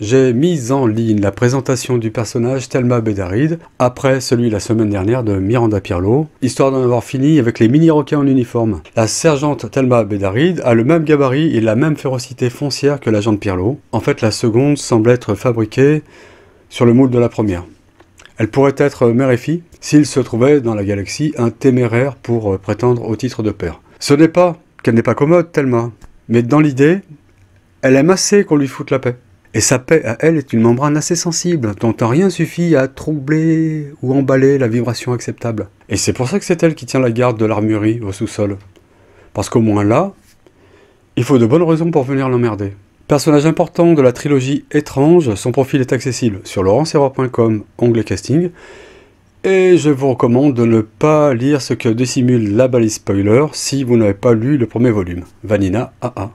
J'ai mis en ligne la présentation du personnage Thelma Bedarid, après celui la semaine dernière de Miranda Pirlo, histoire d'en avoir fini avec les mini roquins en uniforme. La sergente Thelma Bedarid a le même gabarit et la même férocité foncière que l'agent Pirlo. En fait, la seconde semble être fabriquée sur le moule de la première. Elle pourrait être mère et fille s'il se trouvait dans la galaxie un téméraire pour euh, prétendre au titre de père. Ce n'est pas qu'elle n'est pas commode, Thelma, mais dans l'idée, elle aime assez qu'on lui foute la paix. Et sa paix à elle est une membrane assez sensible, dont rien rien suffit à troubler ou emballer la vibration acceptable. Et c'est pour ça que c'est elle qui tient la garde de l'armurerie au sous-sol. Parce qu'au moins là, il faut de bonnes raisons pour venir l'emmerder. Personnage important de la trilogie Étrange, son profil est accessible sur laurenceerror.com, onglet casting, et je vous recommande de ne pas lire ce que dissimule la balise spoiler si vous n'avez pas lu le premier volume, Vanina AA.